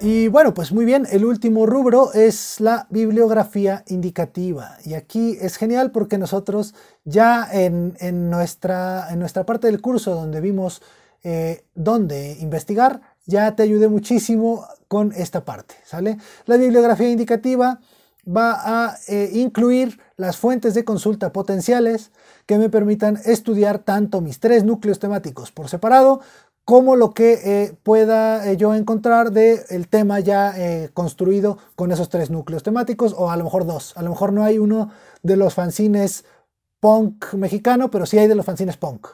Y bueno, pues muy bien, el último rubro es la bibliografía indicativa. Y aquí es genial porque nosotros ya en, nuestra, en nuestra, parte del curso donde vimos eh, dónde investigar, ya te ayudé muchísimo con esta parte, ¿sale? La bibliografía indicativa va a eh, incluir las fuentes de consulta potenciales que me permitan estudiar tanto mis tres núcleos temáticos por separado como lo que eh, pueda eh, yo encontrar del el tema ya eh, construido con esos tres núcleos temáticos, o a lo mejor dos. A lo mejor no hay uno de los fanzines punk mexicano, pero sí hay de los fanzines punk.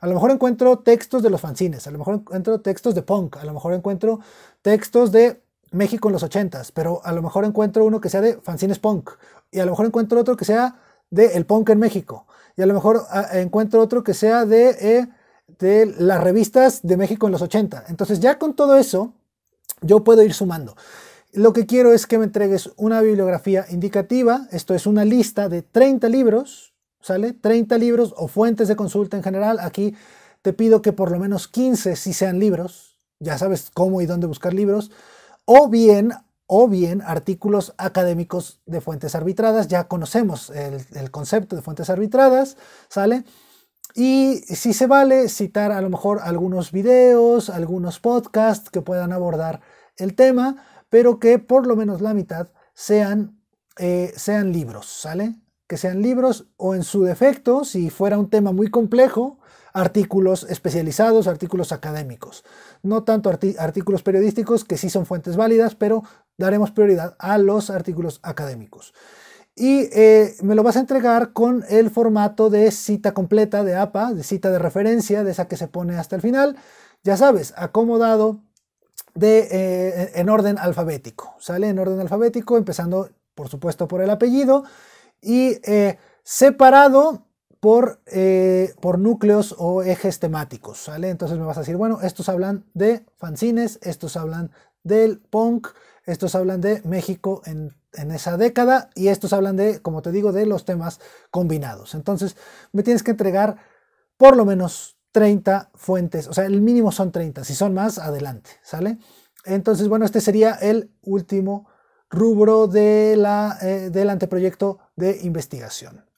A lo mejor encuentro textos de los fanzines, a lo mejor encuentro textos de punk, a lo mejor encuentro textos de México en los ochentas, pero a lo mejor encuentro uno que sea de fanzines punk, y a lo mejor encuentro otro que sea de el punk en México, y a lo mejor ah, encuentro otro que sea de de las revistas de México en los 80. Entonces ya con todo eso, yo puedo ir sumando. Lo que quiero es que me entregues una bibliografía indicativa, esto es una lista de 30 libros, ¿sale? 30 libros o fuentes de consulta en general. Aquí te pido que por lo menos 15 si sean libros, ya sabes cómo y dónde buscar libros, o bien, o bien artículos académicos de fuentes arbitradas, ya conocemos el, el concepto de fuentes arbitradas, ¿sale? Y si se vale, citar a lo mejor algunos videos, algunos podcasts que puedan abordar el tema, pero que por lo menos la mitad sean, eh, sean libros, ¿sale? Que sean libros o en su defecto, si fuera un tema muy complejo, artículos especializados, artículos académicos. No tanto artículos periodísticos, que sí son fuentes válidas, pero daremos prioridad a los artículos académicos y eh, me lo vas a entregar con el formato de cita completa de APA, de cita de referencia, de esa que se pone hasta el final, ya sabes, acomodado eh, en orden alfabético, ¿sale? En orden alfabético, empezando por supuesto por el apellido y eh, separado por, por núcleos o ejes temáticos, ¿sale? Entonces me vas a decir, bueno, estos hablan de fanzines, estos hablan del punk, estos hablan de México en, esa década y estos hablan de, como te digo, de los temas combinados. Entonces, me tienes que entregar por lo menos 30 fuentes, o sea, el mínimo son 30, si son más, adelante, ¿sale? Entonces, bueno, este sería el último rubro de la, eh, del anteproyecto de investigación.